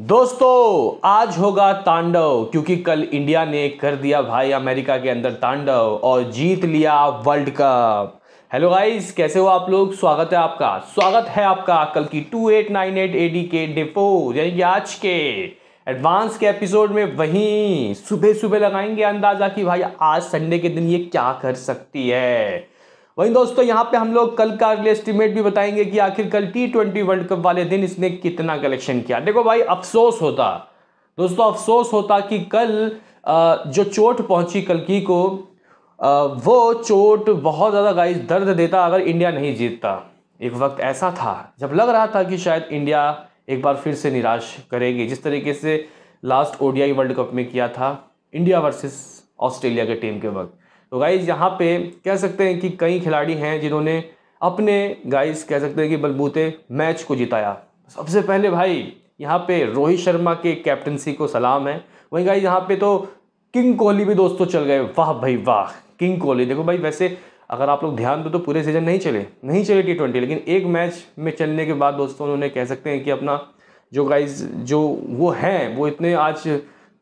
दोस्तों आज होगा तांडव क्योंकि कल इंडिया ने कर दिया भाई अमेरिका के अंदर तांडव और जीत लिया वर्ल्ड कप हेलो गाइस कैसे हो आप लोग स्वागत है आपका स्वागत है आपका कल की two eight eight nine A D के डेफो यानी कि आज के एडवांस के एपिसोड में वहीं सुबह सुबह लगाएंगे अंदाजा कि भाई आज संडे के दिन ये क्या कर सकती है वहीं दोस्तों यहाँ पे हम लोग कल का अगले एस्टिमेट भी बताएंगे कि आखिर कल टी ट्वेंटी वर्ल्ड कप वाले दिन इसने कितना कलेक्शन किया देखो भाई अफसोस होता दोस्तों अफसोस होता कि कल जो चोट पहुंची की को वो चोट बहुत ज़्यादा गाइस दर्द देता अगर इंडिया नहीं जीतता एक वक्त ऐसा था जब लग रहा था कि शायद इंडिया एक बार फिर से निराश करेगी जिस तरीके से लास्ट ओडियाई वर्ल्ड कप में किया था इंडिया वर्सेस ऑस्ट्रेलिया के टीम के वक्त तो गाइज यहाँ पे कह सकते हैं कि कई खिलाड़ी हैं जिन्होंने अपने गाइज कह सकते हैं कि बलबूते मैच को जिताया सबसे पहले भाई यहाँ पे रोहित शर्मा के कैप्टनसी को सलाम है वहीं गाइज यहाँ पे तो किंग कोहली भी दोस्तों चल गए वाह भाई वाह किंग कोहली देखो भाई वैसे अगर आप लोग ध्यान दो तो पूरे सीजन नहीं चले नहीं चले टी ट्वेंटी लेकिन एक मैच में चलने के बाद दोस्तों उन्होंने कह सकते हैं कि अपना जो गाइज जो वो हैं वो इतने आज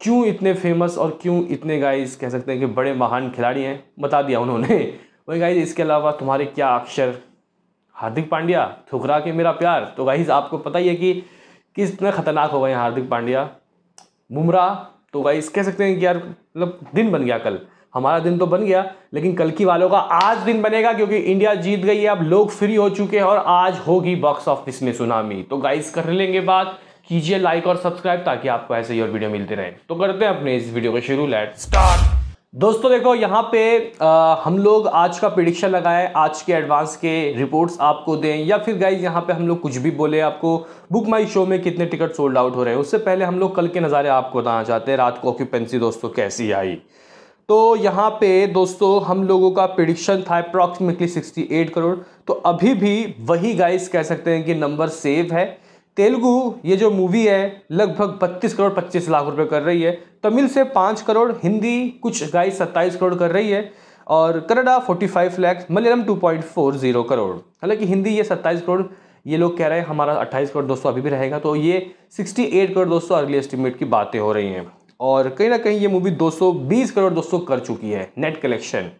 क्यों इतने फेमस और क्यों इतने गाइस कह सकते हैं कि बड़े महान खिलाड़ी हैं बता दिया उन्होंने वही गाइस इसके अलावा तुम्हारे क्या अक्षर हार्दिक पांड्या ठुकरा के मेरा प्यार तो गाइस आपको पता ही है कि किस इतना ख़तरनाक हो गए हैं हार्दिक पांड्या बुमराह तो गाइस कह सकते हैं कि यार मतलब दिन बन गया कल हमारा दिन तो बन गया लेकिन कल की वालों का आज दिन बनेगा क्योंकि इंडिया जीत गई है अब लोग फ्री हो चुके हैं और आज होगी बॉक्स ऑफिस में सुनामी तो गाइस कर लेंगे बात कीजिए लाइक और सब्सक्राइब ताकि आपको ऐसे ही और वीडियो मिलते रहे तो करते हैं अपने इस वीडियो को शुरू लेट स्टार्ट दोस्तों देखो यहाँ पे आ, हम लोग आज का प्रिडिक्शन लगाएं आज के एडवांस के रिपोर्ट्स आपको दें या फिर गाइज यहाँ पे हम लोग कुछ भी बोले आपको बुक माई शो में कितने टिकट सोल्ड आउट हो रहे हैं उससे पहले हम लोग कल के नज़ारे आपको बताना चाहते हैं रात को ऑक्यूपेंसी दोस्तों कैसी आई तो यहाँ पे दोस्तों हम लोगों का प्रिडिक्शन था अप्रॉक्सीमेटली सिक्सटी करोड़ तो अभी भी वही गाइज कह सकते हैं कि नंबर सेव है तेलुगु ये जो मूवी है लगभग 32 करोड़ 25 लाख रुपए कर रही है तमिल से 5 करोड़ हिंदी कुछ गाइस 27 करोड़ कर रही है और कनाडा 45 लाख मलयालम 2.40 करोड़ हालांकि हिंदी ये 27 करोड़ ये लोग कह रहे हैं हमारा 28 करोड़ दोस्तों अभी भी रहेगा तो ये 68 करोड़ दोस्तों अगले एस्टिमेट की बातें हो रही हैं और कहीं ना कहीं ये मूवी दो करोड़ दोस्तों कर चुकी है नेट कलेक्शन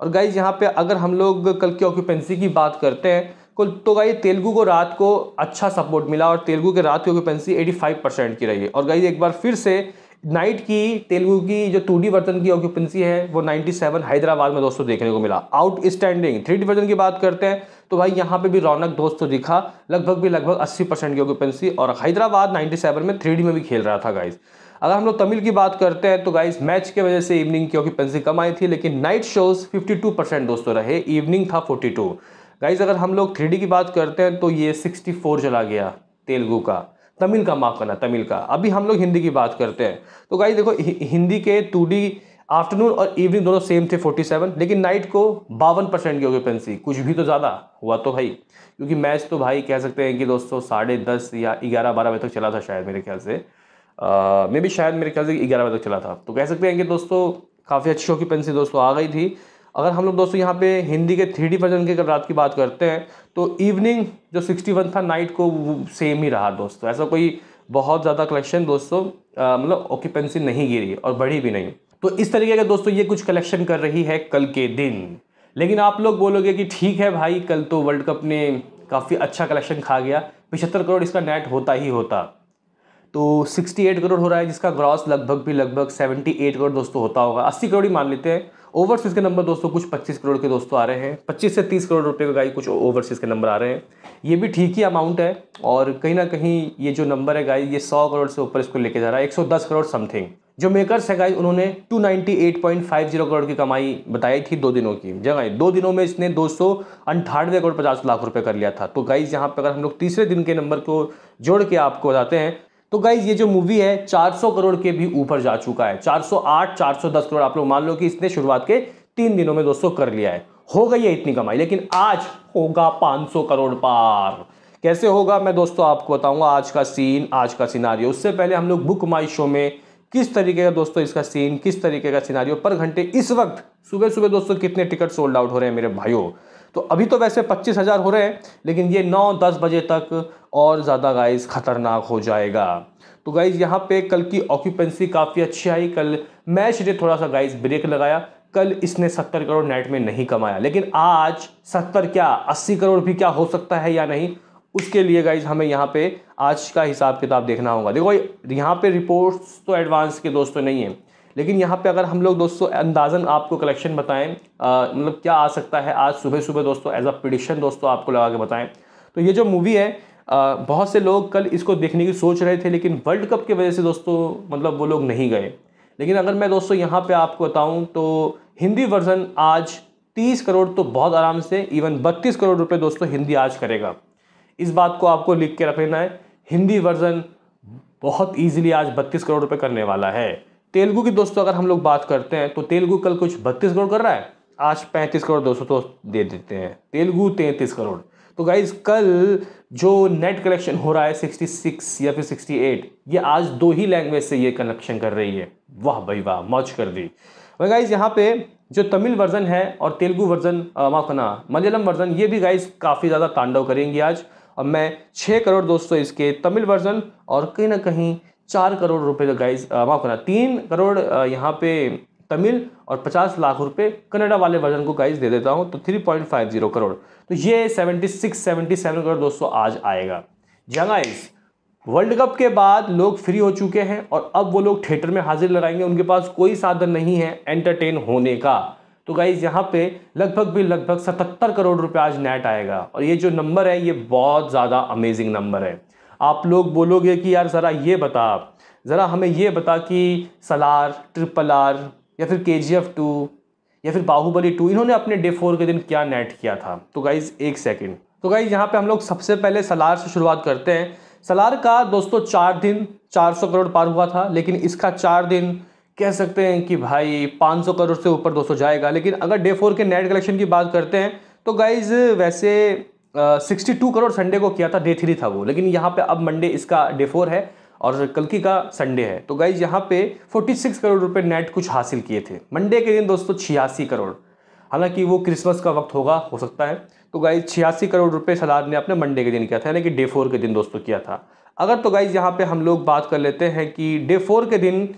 और गाइज यहाँ पे अगर हम लोग कल की ऑक्यूपेंसी की बात करते हैं कुल तो गाई तेलुगू को रात को अच्छा सपोर्ट मिला और तेलुगू के रात की ऑक्यूपेंसी 85 परसेंट की रही और गई एक बार फिर से नाइट की तेलुगु की जो टू डी वर्तन की ऑक्यूपेंसी है वो 97 हैदराबाद में दोस्तों देखने को मिला आउट स्टैंडिंग थ्री डी वर्तन की बात करते हैं तो भाई यहाँ पे भी रौनक दोस्तों तो दिखा लगभग भी लगभग 80 परसेंट की ऑक्यूपेंसी और हैदराबाद 97 में थ्री में भी खेल रहा था गाइज अगर हम लोग तमिल की बात करते हैं तो गाइज मैच के वजह से इवनिंग की ऑक्यूपेंसी कम आई थी लेकिन नाइट शोज टू परसेंट दोस्तों रहे इवनिंग था टू गाइज अगर हम लोग थ्री की बात करते हैं तो ये सिक्सटी फोर चला गया तेलुगु का तमिल का माफ़ करना तमिल का अभी हम लोग हिंदी की बात करते हैं तो गाइज देखो हिंदी के टू आफ्टरनून और इवनिंग दोनों सेम थे 47 लेकिन नाइट को बावन परसेंट की ऑक्यूपेंसी कुछ भी तो ज़्यादा हुआ तो भाई क्योंकि मैच तो भाई कह सकते हैं कि दोस्तों साढ़े दस या ग्यारह बारह बजे तक चला था शायद मेरे ख्याल से मे भी शायद मेरे ख्याल से ग्यारह बजे तक चला था तो कह सकते हैं कि दोस्तों काफ़ी अच्छी ऑक्यूपेंसी दोस्तों आ गई थी अगर हम लोग दोस्तों यहाँ पे हिंदी के थ्री डी वर्जन अगर रात की बात करते हैं तो इवनिंग जो सिक्सटी वन था नाइट को वो सेम ही रहा दोस्तों ऐसा कोई बहुत ज़्यादा कलेक्शन दोस्तों मतलब ऑक्यूपेंसी नहीं गिरी और बढ़ी भी नहीं तो इस तरीके का दोस्तों ये कुछ कलेक्शन कर रही है कल के दिन लेकिन आप लोग बोलोगे कि ठीक है भाई कल तो वर्ल्ड कप ने काफ़ी अच्छा कलेक्शन खा गया पिछहत्तर करोड़ इसका नेट होता ही होता तो 68 करोड़ हो रहा है जिसका ग्रॉस लगभग भी लगभग 78 करोड़ दोस्तों होता होगा 80 करोड़ ही मान लेते हैं ओवरसीज़ के नंबर दोस्तों कुछ 25 करोड़ के दोस्तों आ रहे हैं 25 से 30 करोड़ रुपए का गाय कुछ ओवरसीज़ के नंबर आ रहे हैं ये भी ठीक ही अमाउंट है और कहीं ना कहीं ये जो नंबर है गाई ये 100 करोड़ से ऊपर इसको लेके जा रहा है 110 करोड़ समथिंग जो मेकर्स है गाई उन्होंने 298.50 करोड़ की कमाई बताई थी दो दिनों की जगह दो दिनों में इसने दो करोड़ पचास लाख रुपये कर लिया था तो गाइज यहाँ पर अगर हम लोग तीसरे दिन के नंबर को जोड़ के आपको बताते हैं तो गाइज ये जो मूवी है 400 करोड़ के भी ऊपर जा चुका है 408 410 करोड़ आप लोग मान लो कि इसने शुरुआत के तीन दिनों में दोस्तों कर लिया है हो गई है इतनी कमाई लेकिन आज होगा 500 करोड़ पार कैसे होगा मैं दोस्तों आपको बताऊंगा आज का सीन आज का सिनारियो उससे पहले हम लोग बुक माई शो में किस तरीके का दोस्तों इसका सीन किस तरीके का सिनारियो पर घंटे इस वक्त सुबह सुबह दोस्तों कितने टिकट सोल्ड आउट हो रहे हैं मेरे भाइयों तो अभी तो वैसे पच्चीस हज़ार हो रहे हैं लेकिन ये नौ दस बजे तक और ज़्यादा गाइस ख़तरनाक हो जाएगा तो गाइज यहाँ पे कल की ऑक्यूपेंसी काफ़ी अच्छी आई कल मैच ने थोड़ा सा गाइज ब्रेक लगाया कल इसने 70 करोड़ नेट में नहीं कमाया लेकिन आज 70 क्या 80 करोड़ भी क्या हो सकता है या नहीं उसके लिए गाइज हमें यहाँ पे आज का हिसाब किताब देखना होगा देखो यहाँ पे रिपोर्ट्स तो एडवांस के दोस्तों नहीं है लेकिन यहाँ पे अगर हम लोग दोस्तों अंदाजन आपको कलेक्शन बताएं मतलब क्या आ सकता है आज सुबह सुबह दोस्तों एज अ पिटिशन दोस्तों आपको लगा के बताएं तो ये जो मूवी है आ, बहुत से लोग कल इसको देखने की सोच रहे थे लेकिन वर्ल्ड कप की वजह से दोस्तों मतलब वो लोग नहीं गए लेकिन अगर मैं दोस्तों यहाँ पर आपको बताऊँ तो हिंदी वर्जन आज तीस करोड़ तो बहुत आराम से इवन बत्तीस करोड़ रुपये दोस्तों हिंदी आज करेगा इस बात को आपको लिख के रख लेना है हिंदी वर्जन बहुत ईजिली आज 32 करोड़ रुपए करने वाला है तेलुगु की दोस्तों अगर हम लोग बात करते हैं तो तेलुगु कल कुछ बत्तीस करोड़ कर रहा है आज पैंतीस करोड़ दोस्तों तो दे देते हैं तेलुगु तैंतीस करोड़ तो गाइज कल जो नेट कलेक्शन हो रहा है सिक्सटी सिक्स या फिर सिक्सटी एट ये आज दो ही लैंग्वेज से ये कलेक्शन कर रही है वाह भाई वाह मौज कर दी वही गाइज यहाँ पे जो तमिल वर्जन है और तेलुगु वर्जन माफ ना मलयालम वर्जन ये भी गाइज काफ़ी ज़्यादा तांडव करेंगी आज और मैं छः करोड़ दोस्तों इसके तमिल वर्जन और कहीं ना कहीं चार करोड़ रुपए का गाइज माफ़ करना तीन करोड़ यहाँ पे तमिल और पचास लाख रुपए कनाडा वाले वर्जन को गाइज दे देता हूँ तो three point five zero crore तो ये seventy six seventy seven crore दोस्तों आज आएगा जंगाइज वर्ल्ड कप के बाद लोग फ्री हो चुके हैं और अब वो लोग थिएटर में हाजिर लगाएंगे उनके पास कोई साधन नहीं है एंटरटेन होने का तो गाइज यहाँ पे लगभग भी लगभग सतहत्तर करोड़ रुपए आज नेट आएगा और ये जो नंबर है ये बहुत ज़्यादा अमेजिंग नंबर है आप लोग बोलोगे कि यार ज़रा ये बता ज़रा हमें ये बता कि सलार ट्रिपल आर या फिर के जी एफ़ टू या फिर बाहुबली टू इन्होंने अपने डे फोर के दिन क्या नेट किया था तो गाइज़ एक सेकेंड तो गाइज़ यहाँ पे हम लोग सबसे पहले सलार से शुरुआत करते हैं सलार का दोस्तों चार दिन 400 करोड़ पार हुआ था लेकिन इसका चार दिन कह सकते हैं कि भाई 500 करोड़ से ऊपर दोस्तों जाएगा लेकिन अगर डे फोर के नेट कलेक्शन की बात करते हैं तो गाइज़ वैसे सिक्सटी टू करोड़ संडे को किया था डे थ्री था वो लेकिन यहाँ पे अब मंडे इसका डे फोर है और कल की का संडे है तो गाइज यहाँ पे फोर्टी सिक्स करोड़ रुपए नेट कुछ हासिल किए थे मंडे के दिन दोस्तों छियासी करोड़ हालांकि वो क्रिसमस का वक्त होगा हो सकता है तो गाइज छियासी करोड़ रुपए सलाद ने अपने मंडे के दिन किया था यानी कि डे फोर के दिन दोस्तों किया था अगर तो गाइज यहाँ पे हम लोग बात कर लेते हैं कि डे फोर के दिन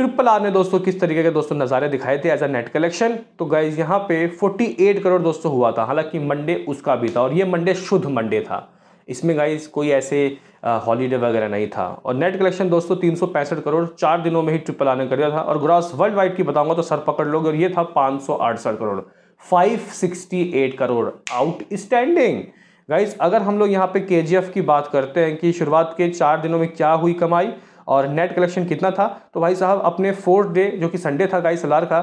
ट्रिपल आर ने दोस्तों किस तरीके के दोस्तों नज़ारे दिखाए थे एज अ नेट कलेक्शन तो गाइज यहाँ पे 48 करोड़ दोस्तों हुआ था हालांकि मंडे उसका भी था और ये मंडे शुद्ध मंडे था इसमें गाइज कोई ऐसे हॉलीडे वगैरह नहीं था और नेट कलेक्शन दोस्तों तीन करोड़ चार दिनों में ही ट्रिपल आने कर दिया था और ग्रॉस वर्ल्ड वाइड की बताऊंगा तो सर पकड़ लोगे और ये था पाँच करोड़ 568 करोड़ आउटस्टैंडिंग गाइज अगर हम लोग यहाँ पे के की बात करते हैं कि शुरुआत के चार दिनों में क्या हुई कमाई और नेट कलेक्शन कितना था तो भाई साहब अपने फोर्थ डे जो कि संडे था गाई सलार का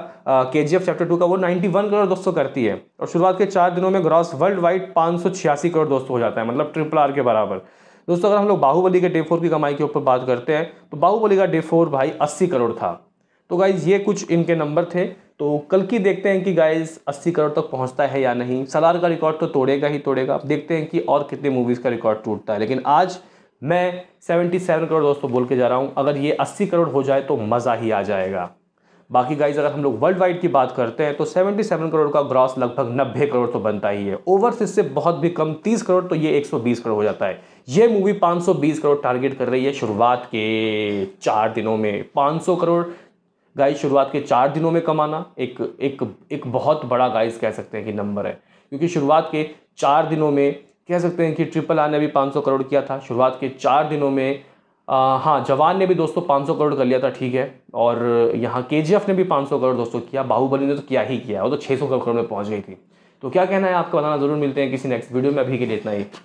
के जी एफ चैप्टर टू का वो 91 करोड़ दोस्तों करती है और शुरुआत के चार दिनों में ग्रॉस वर्ल्ड वाइड पाँच करोड़ दोस्तों हो जाता है मतलब ट्रिपल आर के बराबर दोस्तों अगर हम लोग बाहुबली के डे फोर की कमाई के ऊपर बात करते हैं तो बाहुबली का डे फोर भाई अस्सी करोड़ था तो गाइज़ ये कुछ इनके नंबर थे तो कल की देखते हैं कि गाइज 80 करोड़ तक पहुंचता है या नहीं सलार का रिकॉर्ड तो तोड़ेगा ही तोड़ेगा देखते हैं कि और कितने मूवीज़ का रिकॉर्ड टूटता है लेकिन आज मैं 77 करोड़ दोस्तों बोल के जा रहा हूँ अगर ये 80 करोड़ हो जाए तो मज़ा ही आ जाएगा बाकी गाइज अगर हम लोग वर्ल्ड वाइड की बात करते हैं तो 77 करोड़ का ग्रॉस लगभग 90 करोड़ तो बनता ही है ओवरसीज से बहुत भी कम 30 करोड़ तो ये 120 करोड़ हो जाता है ये मूवी 520 करोड़ टारगेट कर रही है शुरुआत के चार दिनों में 500 करोड़ गाइज शुरुआत के चार दिनों में कमाना एक एक एक बहुत बड़ा गाइज कह सकते हैं कि नंबर है क्योंकि शुरुआत के चार दिनों में कह सकते हैं कि ट्रिपल आर ने भी 500 करोड़ किया था शुरुआत के चार दिनों में आ, हाँ जवान ने भी दोस्तों 500 करोड़ कर लिया था ठीक है और यहाँ के ने भी 500 करोड़ दोस्तों किया बाहुबली ने तो किया ही किया वो तो 600 करोड़ में पहुँच गई थी तो क्या कहना है आपको बताना ज़रूर मिलते हैं किसी नेक्स्ट वीडियो में अभी के लिए इतना ही